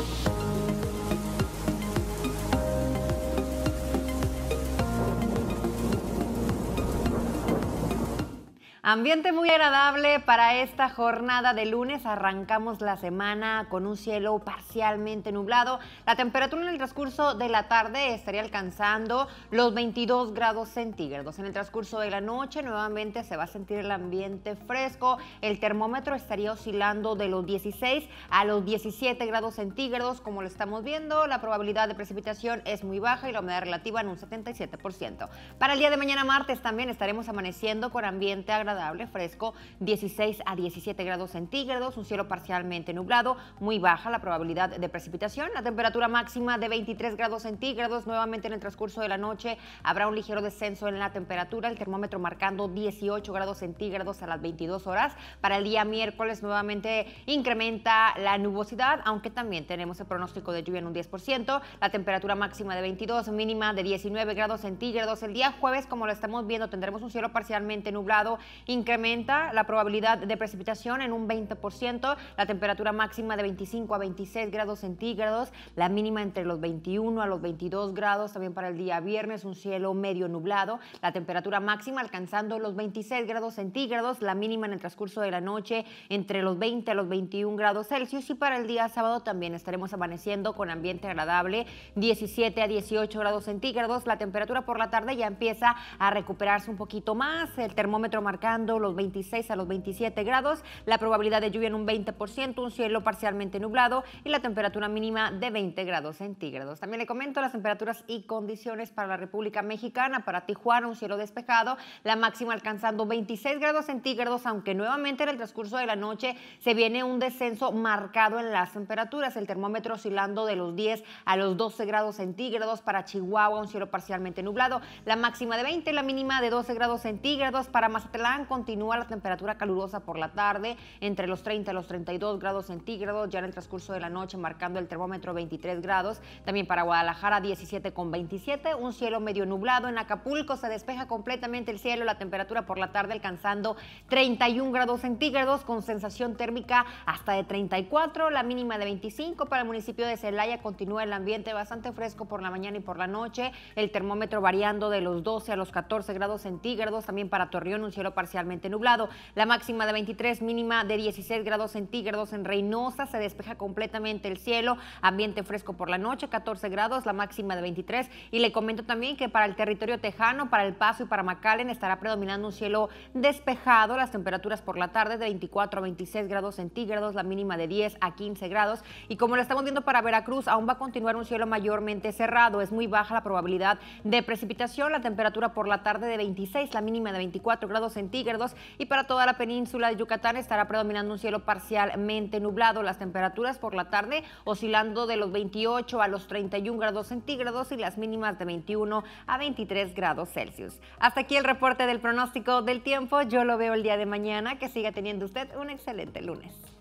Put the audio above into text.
Bye. Ambiente muy agradable para esta jornada de lunes. Arrancamos la semana con un cielo parcialmente nublado. La temperatura en el transcurso de la tarde estaría alcanzando los 22 grados centígrados. En el transcurso de la noche nuevamente se va a sentir el ambiente fresco. El termómetro estaría oscilando de los 16 a los 17 grados centígrados. Como lo estamos viendo, la probabilidad de precipitación es muy baja y la humedad relativa en un 77%. Para el día de mañana martes también estaremos amaneciendo con ambiente agradable fresco, 16 a 17 grados centígrados, un cielo parcialmente nublado, muy baja la probabilidad de precipitación, la temperatura máxima de 23 grados centígrados, nuevamente en el transcurso de la noche habrá un ligero descenso en la temperatura, el termómetro marcando 18 grados centígrados a las 22 horas. Para el día miércoles nuevamente incrementa la nubosidad, aunque también tenemos el pronóstico de lluvia en un 10%, la temperatura máxima de 22, mínima de 19 grados centígrados. El día jueves, como lo estamos viendo, tendremos un cielo parcialmente nublado incrementa la probabilidad de precipitación en un 20%, la temperatura máxima de 25 a 26 grados centígrados, la mínima entre los 21 a los 22 grados, también para el día viernes un cielo medio nublado, la temperatura máxima alcanzando los 26 grados centígrados, la mínima en el transcurso de la noche entre los 20 a los 21 grados Celsius y para el día sábado también estaremos amaneciendo con ambiente agradable, 17 a 18 grados centígrados, la temperatura por la tarde ya empieza a recuperarse un poquito más, el termómetro marcando los 26 a los 27 grados, la probabilidad de lluvia en un 20%, un cielo parcialmente nublado y la temperatura mínima de 20 grados centígrados. También le comento las temperaturas y condiciones para la República Mexicana, para Tijuana un cielo despejado, la máxima alcanzando 26 grados centígrados, aunque nuevamente en el transcurso de la noche se viene un descenso marcado en las temperaturas, el termómetro oscilando de los 10 a los 12 grados centígrados, para Chihuahua un cielo parcialmente nublado, la máxima de 20, la mínima de 12 grados centígrados, para Mazatlán continúa la temperatura calurosa por la tarde, entre los 30 a los 32 grados centígrados, ya en el transcurso de la noche marcando el termómetro 23 grados. También para Guadalajara 17 con 27, un cielo medio nublado. En Acapulco se despeja completamente el cielo, la temperatura por la tarde alcanzando 31 grados centígrados con sensación térmica hasta de 34, la mínima de 25. Para el municipio de Celaya continúa el ambiente bastante fresco por la mañana y por la noche, el termómetro variando de los 12 a los 14 grados centígrados. También para Torreón un cielo parcial nublado. La máxima de 23, mínima de 16 grados centígrados en Reynosa. Se despeja completamente el cielo. Ambiente fresco por la noche, 14 grados, la máxima de 23. Y le comento también que para el territorio tejano, para El Paso y para McAllen estará predominando un cielo despejado. Las temperaturas por la tarde de 24 a 26 grados centígrados, la mínima de 10 a 15 grados. Y como lo estamos viendo para Veracruz, aún va a continuar un cielo mayormente cerrado. Es muy baja la probabilidad de precipitación. La temperatura por la tarde de 26, la mínima de 24 grados centígrados y para toda la península de Yucatán estará predominando un cielo parcialmente nublado. Las temperaturas por la tarde oscilando de los 28 a los 31 grados centígrados y las mínimas de 21 a 23 grados Celsius. Hasta aquí el reporte del pronóstico del tiempo. Yo lo veo el día de mañana. Que siga teniendo usted un excelente lunes.